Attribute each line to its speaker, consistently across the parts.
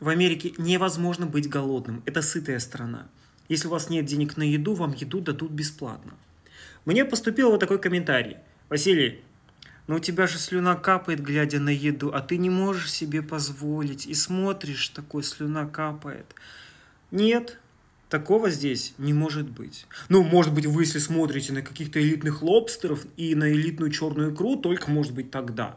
Speaker 1: В Америке невозможно быть голодным. Это сытая страна. Если у вас нет денег на еду, вам еду дадут бесплатно. Мне поступил вот такой комментарий. Василий, но ну у тебя же слюна капает, глядя на еду, а ты не можешь себе позволить. И смотришь, такой слюна капает. Нет, такого здесь не может быть. Ну, может быть, вы, если смотрите на каких-то элитных лобстеров и на элитную черную икру, только может быть тогда.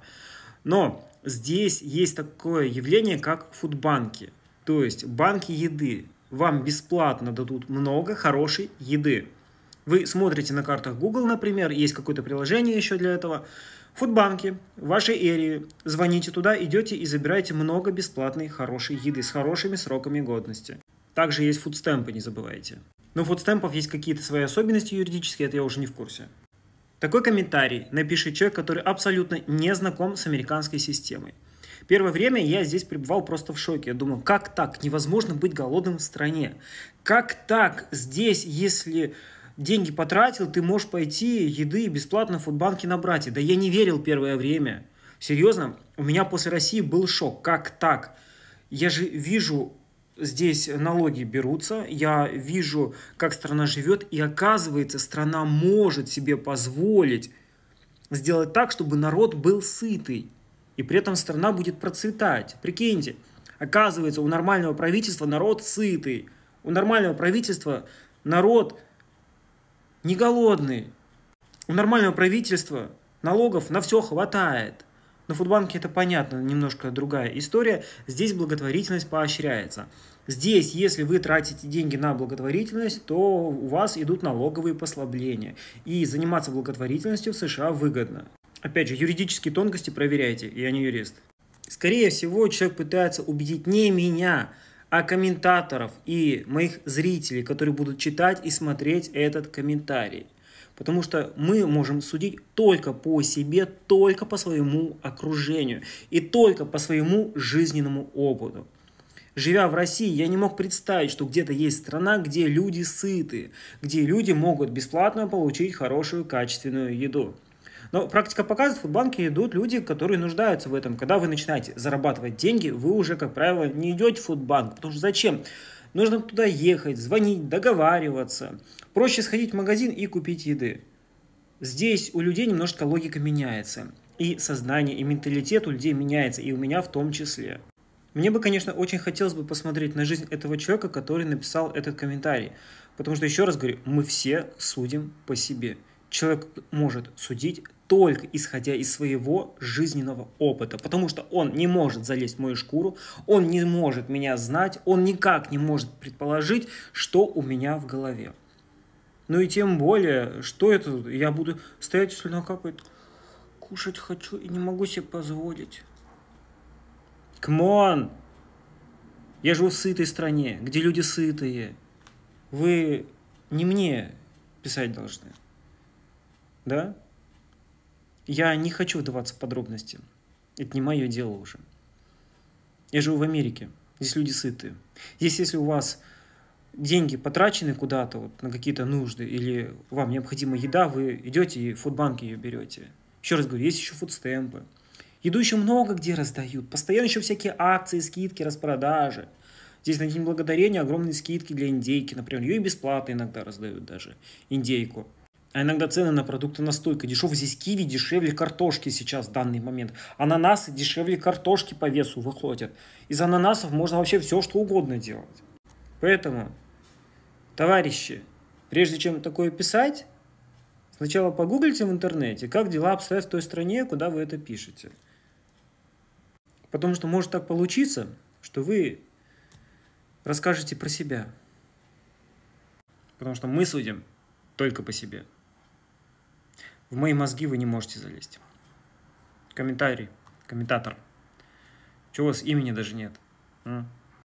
Speaker 1: Но здесь есть такое явление, как фудбанки. То есть банки еды. Вам бесплатно дадут много хорошей еды. Вы смотрите на картах Google, например, есть какое-то приложение еще для этого. Фудбанки в вашей эрии. Звоните туда, идете и забираете много бесплатной хорошей еды с хорошими сроками годности. Также есть фудстемпы, не забывайте. Но у фудстемпов есть какие-то свои особенности юридические, это я уже не в курсе. Такой комментарий напишет человек, который абсолютно не знаком с американской системой. Первое время я здесь пребывал просто в шоке. Я думал, как так? Невозможно быть голодным в стране. Как так здесь, если деньги потратил, ты можешь пойти еды бесплатно в фудбанке набрать? Да я не верил первое время. Серьезно, у меня после России был шок. Как так? Я же вижу здесь налоги берутся, я вижу, как страна живет, и оказывается, страна может себе позволить сделать так, чтобы народ был сытый, и при этом страна будет процветать. Прикиньте, оказывается, у нормального правительства народ сытый, у нормального правительства народ не голодный, у нормального правительства налогов на все хватает – на Фудбанке это понятно, немножко другая история. Здесь благотворительность поощряется. Здесь, если вы тратите деньги на благотворительность, то у вас идут налоговые послабления. И заниматься благотворительностью в США выгодно. Опять же, юридические тонкости проверяйте, я не юрист. Скорее всего, человек пытается убедить не меня, а комментаторов и моих зрителей, которые будут читать и смотреть этот комментарий. Потому что мы можем судить только по себе, только по своему окружению и только по своему жизненному опыту. Живя в России, я не мог представить, что где-то есть страна, где люди сыты, где люди могут бесплатно получить хорошую качественную еду. Но практика показывает, в фудбанке идут люди, которые нуждаются в этом. Когда вы начинаете зарабатывать деньги, вы уже, как правило, не идете в фудбанк. Потому что зачем? нужно туда ехать, звонить, договариваться. Проще сходить в магазин и купить еды. Здесь у людей немножко логика меняется. И сознание, и менталитет у людей меняется, и у меня в том числе. Мне бы, конечно, очень хотелось бы посмотреть на жизнь этого человека, который написал этот комментарий. Потому что, еще раз говорю, мы все судим по себе. Человек может судить только исходя из своего жизненного опыта, потому что он не может залезть в мою шкуру, он не может меня знать, он никак не может предположить, что у меня в голове. Ну и тем более, что это, я буду стоять, если накапает, кушать хочу и не могу себе позволить. Кмон! Я живу в сытой стране, где люди сытые. Вы не мне писать должны. Да? Я не хочу вдаваться в подробности. Это не мое дело уже. Я живу в Америке. Здесь люди сытые. Здесь, если у вас деньги потрачены куда-то, вот, на какие-то нужды, или вам необходима еда, вы идете и в фудбанке ее берете. Еще раз говорю, есть еще фудстемпы. Еду еще много где раздают. Постоянно еще всякие акции, скидки, распродажи. Здесь на День Благодарения огромные скидки для индейки. Например, ее и бесплатно иногда раздают даже. Индейку. А иногда цены на продукты настолько дешевые Здесь киви дешевле картошки сейчас в данный момент. Ананасы дешевле картошки по весу выходят. Из ананасов можно вообще все, что угодно делать. Поэтому, товарищи, прежде чем такое писать, сначала погуглите в интернете, как дела обстоят в той стране, куда вы это пишете. Потому что может так получиться, что вы расскажете про себя. Потому что мы судим только по себе. В мои мозги вы не можете залезть. Комментарий, комментатор. Чего у вас имени даже нет? М?